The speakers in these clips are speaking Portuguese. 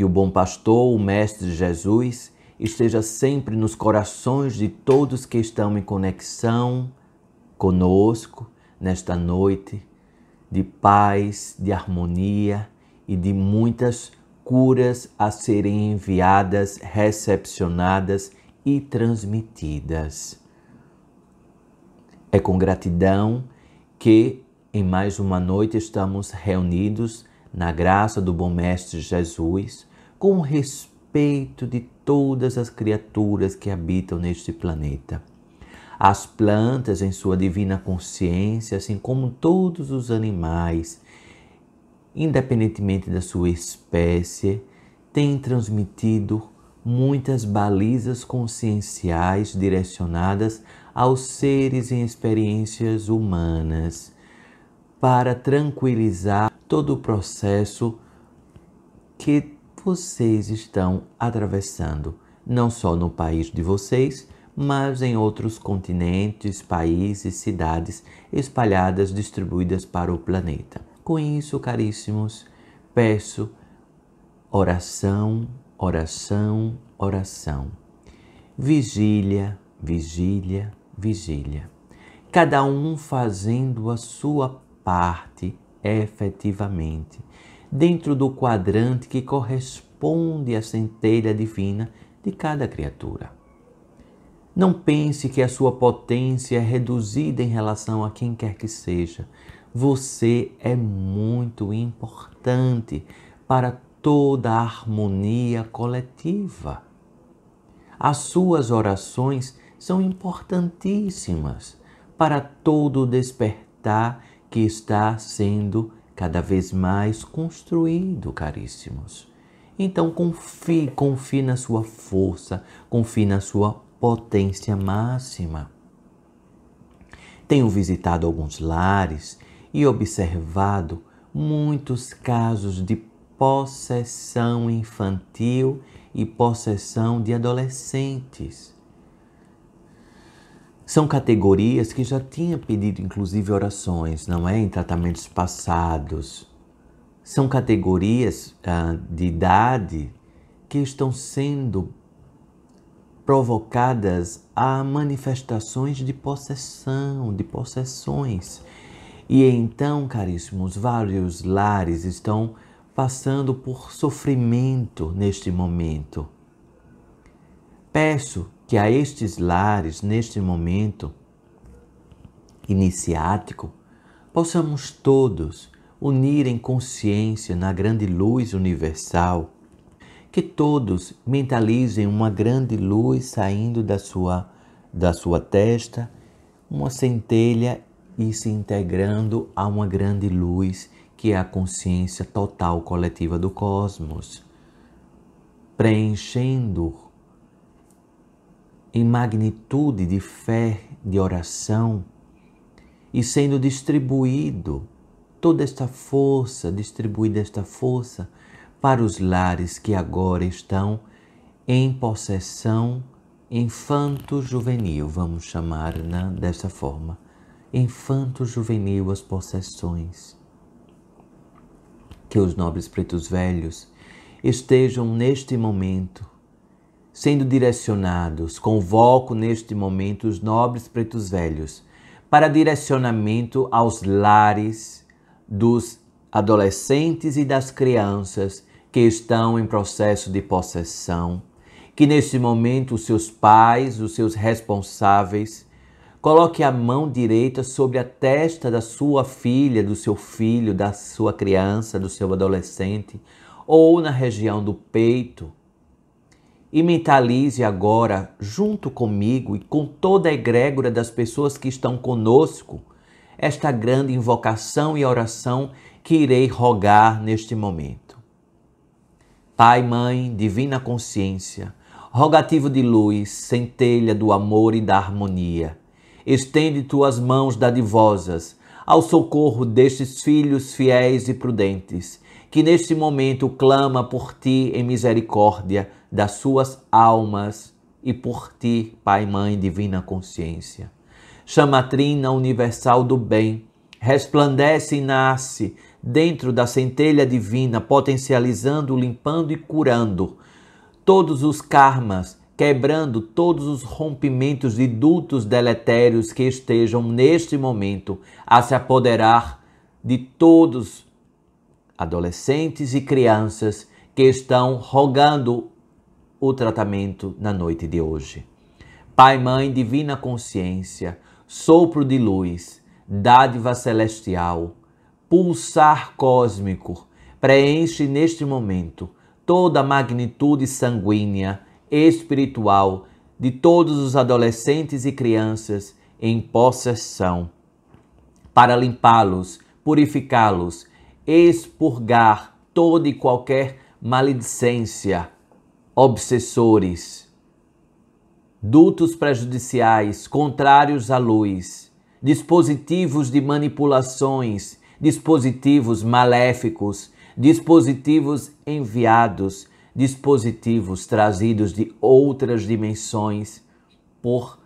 Que o bom pastor, o Mestre Jesus, esteja sempre nos corações de todos que estão em conexão conosco nesta noite de paz, de harmonia e de muitas curas a serem enviadas, recepcionadas e transmitidas. É com gratidão que em mais uma noite estamos reunidos na graça do bom mestre Jesus com respeito de todas as criaturas que habitam neste planeta. As plantas, em sua divina consciência, assim como todos os animais, independentemente da sua espécie, têm transmitido muitas balizas conscienciais direcionadas aos seres em experiências humanas para tranquilizar todo o processo que vocês estão atravessando, não só no país de vocês, mas em outros continentes, países, cidades espalhadas, distribuídas para o planeta. Com isso, caríssimos, peço oração, oração, oração. Vigília, vigília, vigília. Cada um fazendo a sua parte efetivamente dentro do quadrante que corresponde à centelha divina de cada criatura. Não pense que a sua potência é reduzida em relação a quem quer que seja. Você é muito importante para toda a harmonia coletiva. As suas orações são importantíssimas para todo o despertar que está sendo cada vez mais construído, caríssimos. Então confie, confie na sua força, confie na sua potência máxima. Tenho visitado alguns lares e observado muitos casos de possessão infantil e possessão de adolescentes. São categorias que já tinha pedido, inclusive, orações, não é? Em tratamentos passados. São categorias ah, de idade que estão sendo provocadas a manifestações de possessão, de possessões. E então, caríssimos, vários lares estão passando por sofrimento neste momento. Peço que a estes lares, neste momento iniciático, possamos todos unir em consciência na grande luz universal, que todos mentalizem uma grande luz saindo da sua, da sua testa, uma centelha e se integrando a uma grande luz que é a consciência total coletiva do cosmos, preenchendo em magnitude de fé, de oração, e sendo distribuído toda esta força, distribuída esta força para os lares que agora estão em possessão infanto-juvenil, vamos chamar né, dessa forma, infanto-juvenil as possessões. Que os nobres pretos velhos estejam neste momento sendo direcionados. Convoco neste momento os nobres pretos velhos para direcionamento aos lares dos adolescentes e das crianças que estão em processo de possessão, que neste momento os seus pais, os seus responsáveis, coloque a mão direita sobre a testa da sua filha, do seu filho, da sua criança, do seu adolescente, ou na região do peito, e mentalize agora, junto comigo e com toda a egrégora das pessoas que estão conosco, esta grande invocação e oração que irei rogar neste momento. Pai, Mãe, Divina Consciência, rogativo de luz, centelha do amor e da harmonia, estende tuas mãos dadivosas ao socorro destes filhos fiéis e prudentes, que neste momento clama por ti em misericórdia das suas almas e por ti, Pai, Mãe, Divina Consciência. chama trina universal do bem, resplandece e nasce dentro da centelha divina, potencializando, limpando e curando todos os karmas, quebrando todos os rompimentos e dutos deletérios que estejam neste momento a se apoderar de todos, adolescentes e crianças que estão rogando o tratamento na noite de hoje. Pai, Mãe, Divina Consciência, sopro de luz, dádiva celestial, pulsar cósmico, preenche neste momento toda a magnitude sanguínea, espiritual de todos os adolescentes e crianças em possessão, para limpá-los, purificá-los, expurgar toda e qualquer maledicência, obsessores, dutos prejudiciais, contrários à luz, dispositivos de manipulações, dispositivos maléficos, dispositivos enviados, dispositivos trazidos de outras dimensões por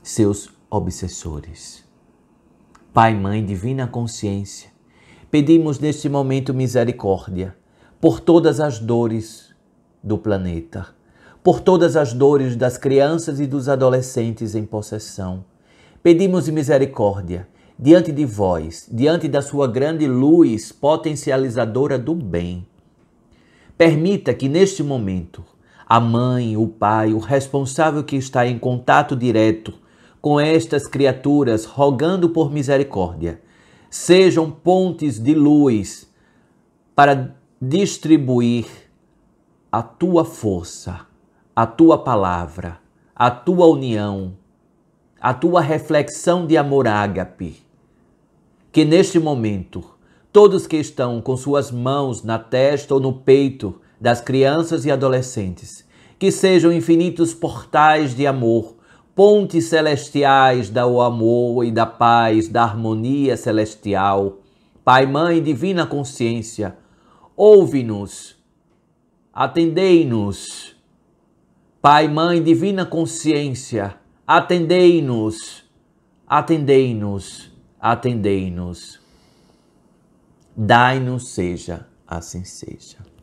seus obsessores. Pai, Mãe, Divina Consciência, pedimos neste momento misericórdia por todas as dores do planeta, por todas as dores das crianças e dos adolescentes em possessão. Pedimos misericórdia diante de vós, diante da sua grande luz potencializadora do bem. Permita que neste momento a mãe, o pai, o responsável que está em contato direto com estas criaturas rogando por misericórdia, sejam pontes de luz para distribuir a tua força, a tua palavra, a tua união, a tua reflexão de amor ágape. Que neste momento, todos que estão com suas mãos na testa ou no peito das crianças e adolescentes, que sejam infinitos portais de amor, pontes celestiais do amor e da paz, da harmonia celestial. Pai, Mãe, Divina Consciência, ouve-nos, atendei-nos. Pai, Mãe, Divina Consciência, atendei-nos, atendei-nos, atendei-nos. Dai-nos seja, assim seja.